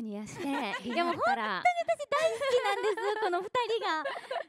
ニヤしていやもう本当に私大好きなんですこの二人が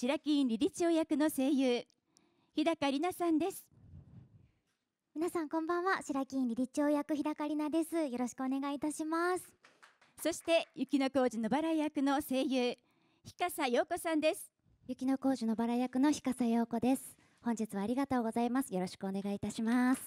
白木院理事長役の声優日高里奈さんです皆さんこんばんは白木院理事長役日高里奈ですよろしくお願いいたしますそして雪の工事のバラ役の声優日笠陽子さんです雪の工事のバラ役の日笠陽子です本日はありがとうございますよろしくお願いいたします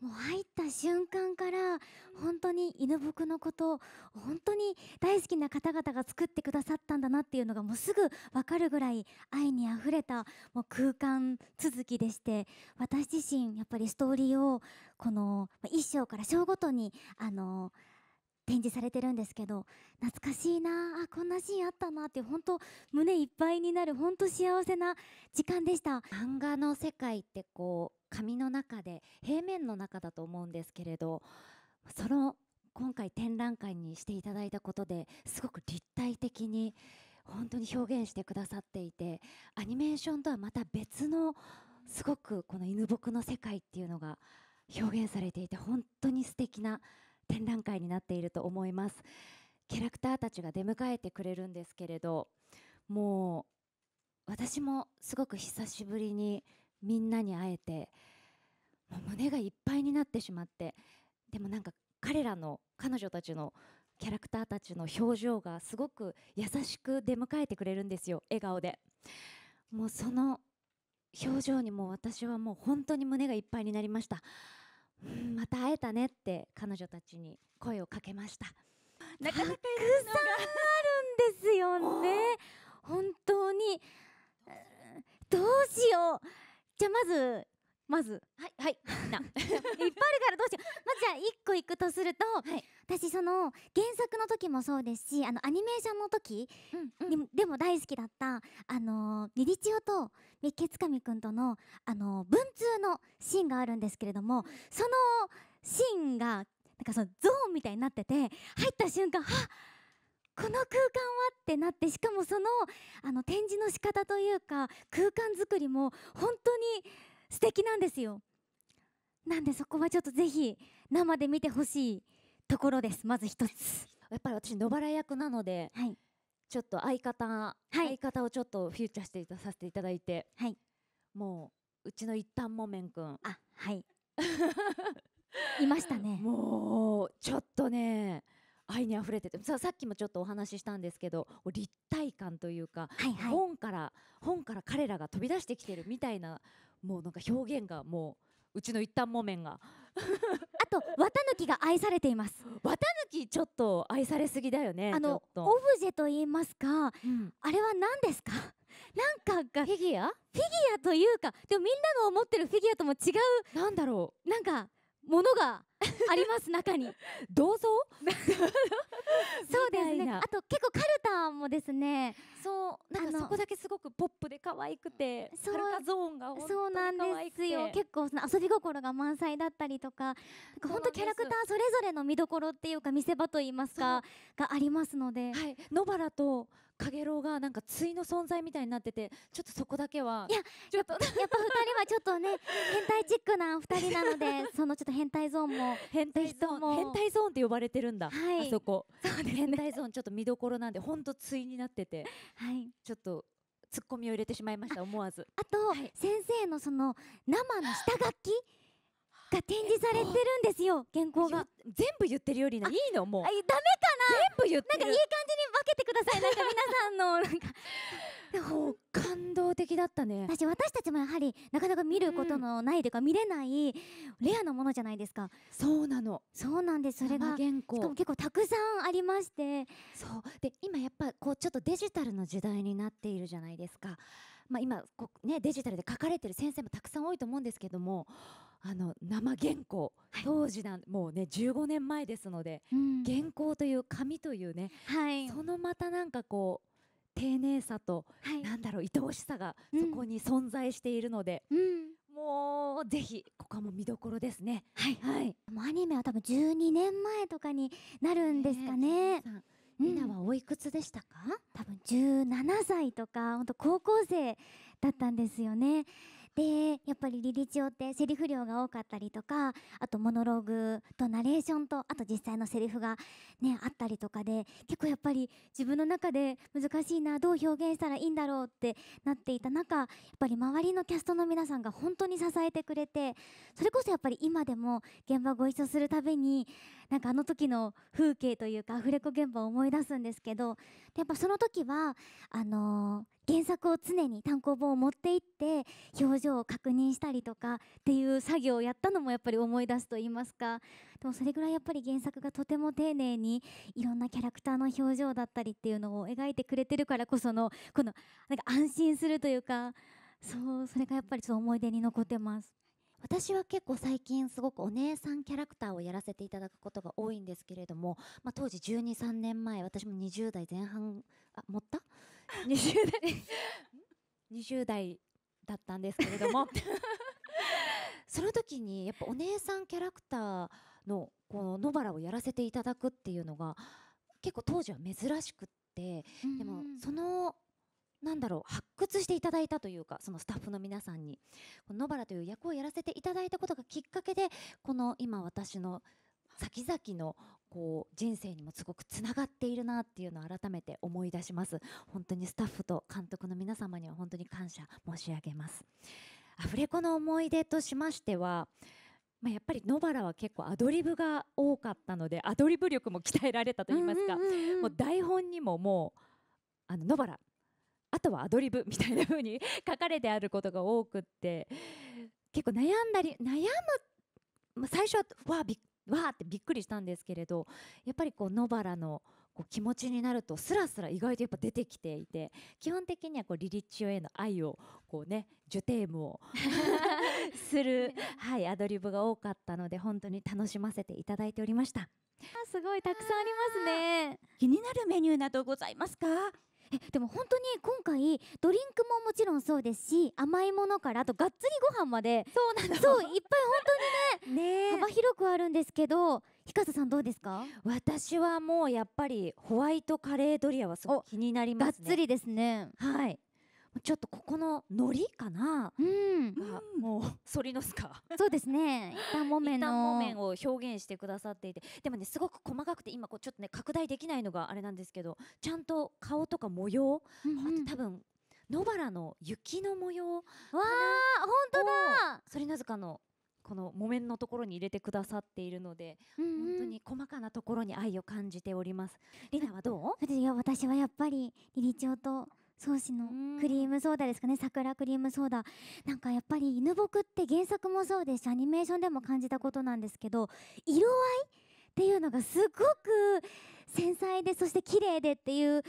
もう入った瞬間から本当に犬僕のことを本当に大好きな方々が作ってくださったんだなっていうのがもうすぐ分かるぐらい愛にあふれたもう空間続きでして私自身やっぱりストーリーをこの一章から章ごとにあのー展示されてるんですけど懐かしいなあこんなシーンあったなって本当胸いっぱいになる本当幸せな時間でした漫画の世界ってこう紙の中で平面の中だと思うんですけれどその今回展覧会にしていただいたことですごく立体的に本当に表現してくださっていてアニメーションとはまた別のすごくこの犬僕の世界っていうのが表現されていて本当に素敵な展覧会になっていると思いますキャラクターたちが出迎えてくれるんですけれどもう私もすごく久しぶりにみんなに会えてもう胸がいっぱいになってしまってでもなんか彼らの彼女たちのキャラクターたちの表情がすごく優しく出迎えてくれるんですよ笑顔でもうその表情にも私はもう本当に胸がいっぱいになりましたまた会えたねって彼女たちに声をかけましたなかなかたくさんあるんですよね本当にどうしようじゃあまずまずはいはい一っ からどうしようまずじゃあ1個いくとすると、はい、私その原作の時もそうですしあのアニメーションの時、うんうん、でも大好きだったあのリリチオと三毛つかみくんとのあの文通のシーンがあるんですけれどもそのシーンがなんかそのゾーンみたいになってて入った瞬間はっこの空間はってなってしかもそのあの展示の仕方というか空間作りも本当に素敵なんですよ。なんでそこはちょっとぜひ生で見てほしいところですまず一つやっぱり私野原役なので、はい、ちょっと相方、はい、相方をちょっとフューチャーしていたさせていただいて、はい、もううちの一旦もめんくんあはいいましたね もうちょっとね愛にあふれててささっきもちょっとお話ししたんですけど立体感というか、はいはい、本から本から彼らが飛び出してきてるみたいなもうなんか表現がもううちの一旦木綿があと綿抜きが愛されています綿抜きちょっと愛されすぎだよねあのオブジェと言いますか、うん、あれは何ですかなんかがフィギュアフィギュアというかでもみんなの思ってるフィギュアとも違うなんだろうなんかものが あります中に銅像 そうですねあと結構カルタもですねそうなんかそこだけすごくポップで可愛くてカルタゾーンがそうなんですよ結構その遊び心が満載だったりとかなんか本当キャラクターそれぞれの見どころっていうか見せ場といいますかがありますので、はい、野原とかげろうがなんか対の存在みたいになっててちょっとそこだけはいやちょっとやっぱ2人はちょっとね変態チックな2人なので そのちょっと変態ゾーンも変態ゾーン変態ゾーンって呼ばれてるんだ、はい、あそこそう、ね、変態ゾーンちょっと見どころなんで本当対になってて、はい、ちょっとツッコミを入れてしまいました思わずあと、はい、先生のその生の下書きが展示されてるんですよ原稿が全部言ってるよりないいのもうあダメかな全部言ってるなんかいい感じに分けてくださいなんか皆さんのなんか感動的だったね私私たちもやはりなかなか見ることのないというか、うん、見れないレアなものじゃないですかそうなのそうなんですそれが原稿しかも結構たくさんありましてそうで今やっぱこうちょっとデジタルの時代になっているじゃないですかまあ今こうねデジタルで書かれてる先生もたくさん多いと思うんですけどもあの生原稿、はい、当時なんもうね15年前ですので、うん、原稿という紙というね、はい、そのまたなんかこう丁寧さと、はい、なんだろう愛おしさがそこに存在しているので、うん、もうぜひここはもう見どころですね。はい、はい、もうアニメは多分12年前とかになるんですかね。ねみなはおいくつでしたか、うん、多分17歳とか本当高校生だったんですよねでやっぱりリリチオってセリフ量が多かったりとかあとモノローグとナレーションとあと実際のセリフが、ね、あったりとかで結構やっぱり自分の中で難しいなどう表現したらいいんだろうってなっていた中やっぱり周りのキャストの皆さんが本当に支えてくれてそれこそやっぱり今でも現場ご一緒するたびになんかあの時の風景というかアフレコ現場を思い出すんですけどやっぱその時はあのー原作を常に単行本を持っていって表情を確認したりとかっていう作業をやったのもやっぱり思い出すと言いますかでもそれぐらいやっぱり原作がとても丁寧にいろんなキャラクターの表情だったりっていうのを描いてくれてるからこそのこのなんか安心するというかそうそれがやっぱりちょっと思い出に残ってます。私は結構最近すごくお姉さんキャラクターをやらせていただくことが多いんですけれども、まあ、当時123年前私も20代前半あ持った20 代20 代だったんですけれども その時にやっぱお姉さんキャラクターのこの野原をやらせていただくっていうのが結構当時は珍しくって、でもそのなんだろう発掘していただいたというかそのスタッフの皆さんにこの野原という役をやらせていただいたことがきっかけでこの今私の先々のこう人生にもすごくつながっているなっていうのを改めて思い出します本当にスタッフと監督の皆様には本当に感謝申し上げますアフレコの思い出としましてはまあ、やっぱり野原は結構アドリブが多かったのでアドリブ力も鍛えられたと言いますか、うんうんうんもう台本にももうあの野原あとはアドリブみたいな風に書かれてあることが多くって結構悩んだり悩む、最初はわびっわーってびっくりしたんですけれどやっぱりこう野原のこう気持ちになるとすらすら意外とやっぱ出てきていて基本的にはこうリリッチオへの愛をこうねジュテームを する、はい、アドリブが多かったので本当に楽しませていただいておりました。あすごいたくさんありますね気になるメニューなどございますかえでも本当に今回ドリンクももちろんそうですし甘いものからあとがっつりご飯までそうなのそういっぱい本当にね幅広くあるんですけど日笠ささんどうですか私はもうやっぱりホワイトカレードリアはすごく気になりますねがっつりですねはいちょっとここののりかな、うん、が、もう反りのすかそうですね板木綿の板木綿を表現してくださっていてでもねすごく細かくて今こうちょっとね拡大できないのがあれなんですけどちゃんと顔とか模様、うん、うん、多分野原の雪の模様わあ本当だ反りのかのこの木綿のところに入れてくださっているので、うんうん、本当に細かなところに愛を感じております。りなはどう？私はやっぱり理事長と草子のクリームソーダですかね桜クリームソーダなんかやっぱり犬僕って原作もそうですしアニメーションでも感じたことなんですけど色合いっていうのがすごく繊細でそして綺麗でっていう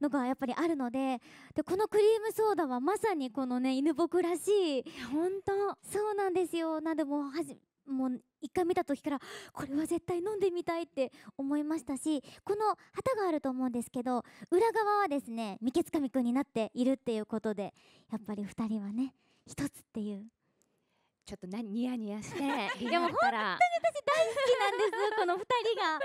のがやっぱりあるのででこのクリームソーダはまさにこのね犬僕らしい本当そうなんですよなんでもはじもう一回見た時からこれは絶対飲んでみたいって思いましたしこの旗があると思うんですけど裏側はですね三毛つかみくんになっているっていうことでやっぱり2人はね一つっていうちょっとなニヤニヤしてで も本当に私大好きなんですこの2人が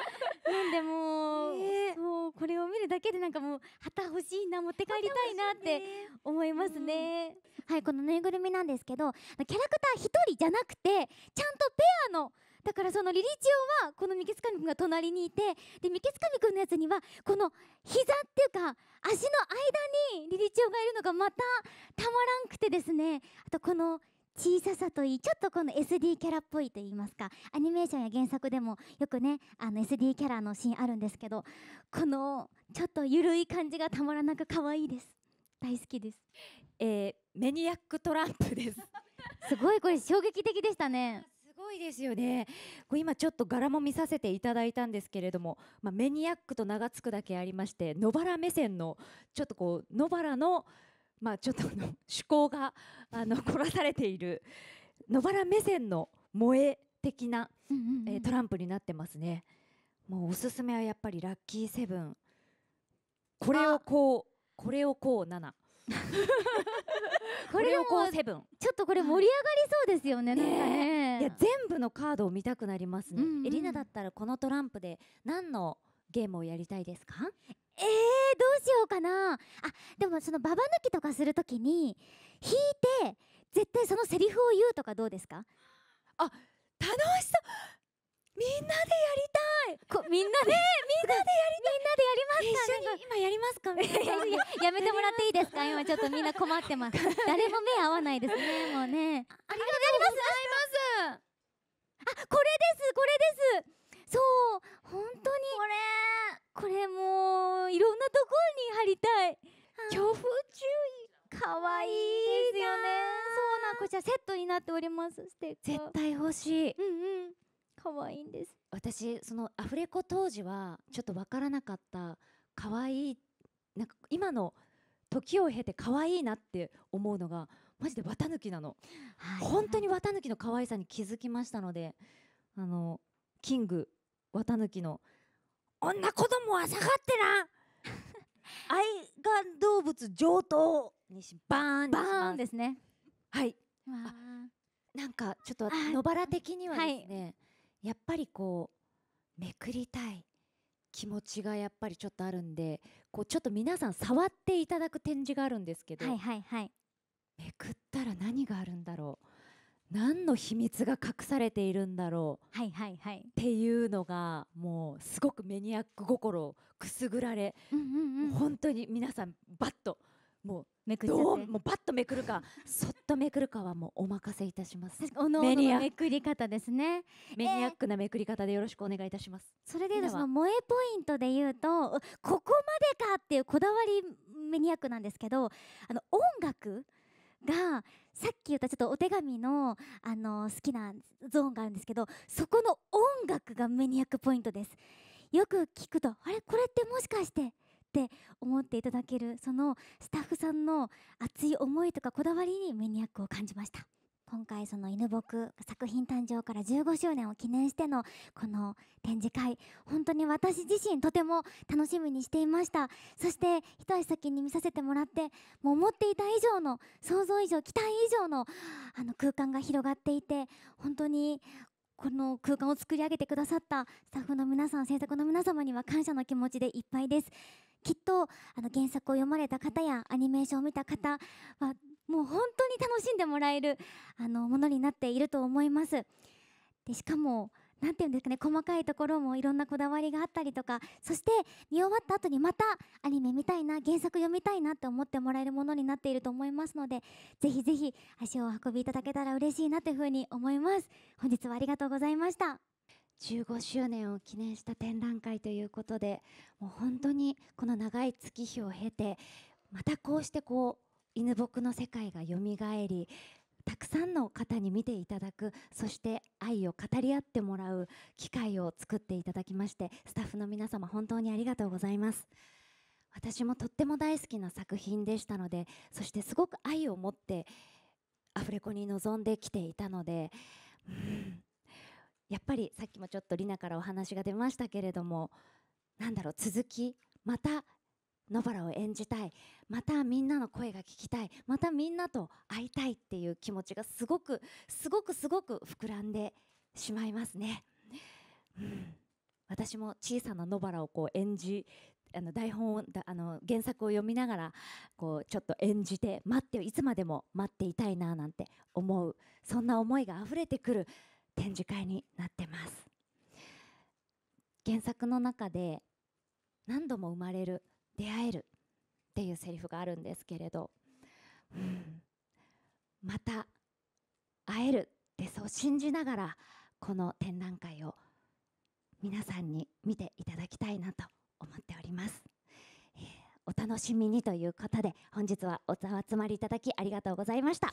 なんでもう、えーこれを見るだけでなんかもう旗欲しいな持って帰りたいなって思いますね、うん、はいこのぬいぐるみなんですけどキャラクター1人じゃなくてちゃんとペアのだからそのリリチオはこのミケツカミ君が隣にいてでミケツカミ君のやつにはこの膝っていうか足の間にリリチオがいるのがまたたまらんくてですねあとこの小ささといいちょっとこの SD キャラっぽいといいますかアニメーションや原作でもよくねあの SD キャラのシーンあるんですけどこのちょっとゆるい感じがたまらなく可愛いです大好きです、えー、メニアックトランプです すごいこれ衝撃的でしたねすごいですよねこれ今ちょっと柄も見させていただいたんですけれども、まあ、メニアックと名が付くだけありまして野原目線のちょっとこう野原のまあ、ちょっとあの趣向があの凝らされている野原目線の萌え的な、えー、トランプになってますね。もうおすすめはやっぱりラッキーセブン。これをこう、これをこう七。これをこうセブン。ちょっとこれ盛り上がりそうですよね。ねいや全部のカードを見たくなりますね。うんうん、エリナだったらこのトランプで何のゲームをやりたいですかえー、どうしようかなあでもそのババ抜きとかするときに引いて絶対そのセリフを言うとかどうですかあ楽しそうみんなでやりたいこみんなで、ね、みんなでやりみんなでやりますか、ね、今やりますかみたいな やめてもらっていいですか今ちょっとみんな困ってます 誰も目合わないですねもうねありがとうございますあこれですこれですそう本当にこれこれもういろんなところに貼りたい恐怖注意かわいいですよねそうなんこちらセットになっておりますステッカー絶対欲しいうんうん可愛いんです私そのアフレコ当時はちょっと分からなかった可愛いなんか今の時を経て可愛いなって思うのがマジで綿抜きなの、はい、本当に綿抜きの可愛さに気づきましたのであのキング綿貫の「女子供は下がってな! 」愛玩動物上等にしバーンバーンですねはいなんかちょっと野原的にはですね、はい、やっぱりこうめくりたい気持ちがやっぱりちょっとあるんでこうちょっと皆さん触っていただく展示があるんですけど、はいはいはい、めくったら何があるんだろう何の秘密が隠されているんだろう、はいはいはい、っていうのがもうすごくメニアック心をくすぐられ、うんうんうん、本当に皆さんバッともうめくっちもうパッとめくるか そっとめくるかはもうお任せいたしますおのおのめくり方ですねメニアックなめくり方でよろしくお願いいたします、えー、それでその萌えポイントで言うとここまでかっていうこだわりメニアックなんですけどあの音楽がさっき言ったちょっとお手紙の、あの好きなゾーンがあるんですけどそこの音楽がメニアックポイントですよく聞くとあれこれってもしかしてって思っていただけるそのスタッフさんの熱い思いとかこだわりにメニアックを感じました。今回その犬僕作品誕生から15周年を記念してのこの展示会本当に私自身とても楽しみにしていましたそして一足先に見させてもらってもう思っていた以上の想像以上期待以上のあの空間が広がっていて本当にこの空間を作り上げてくださったスタッフの皆さん制作の皆様には感謝の気持ちでいっぱいですきっとあの原作を読まれた方やアニメーションを見た方はもう本当に楽しんでもらえるあのものになっていると思います。でしかも何て言うんですかね細かいところもいろんなこだわりがあったりとかそして見終わった後にまたアニメ見たいな原作読みたいなって思ってもらえるものになっていると思いますのでぜひぜひ足を運びいただけたら嬉しいなというふうに思います本日はありがとうございました15周年を記念した展覧会ということでもう本当にこの長い月日を経てまたこうしてこう犬僕の世界がよみがえりたくさんの方に見ていただくそして愛を語り合ってもらう機会を作っていただきましてスタッフの皆様本当にありがとうございます私もとっても大好きな作品でしたのでそしてすごく愛を持ってアフレコに臨んできていたので、うん、やっぱりさっきもちょっとリナからお話が出ましたけれどもなんだろう続きまた野原を演じたいまたみんなの声が聞きたいまたみんなと会いたいっていう気持ちがすごくすごくすごく膨らんでしまいますね。うん、私も小さな野原をこう演じあの台本をあの原作を読みながらこうちょっと演じて待っていつまでも待っていたいななんて思うそんな思いが溢れてくる展示会になってます原作の中で何度も生まれる出会えるっていうセリフがあるんですけれど、うん、また会えるってそう信じながらこの展覧会を皆さんに見ていただきたいなと思っております。えー、お楽しみにということで本日はお集まりいただきありがとうございました。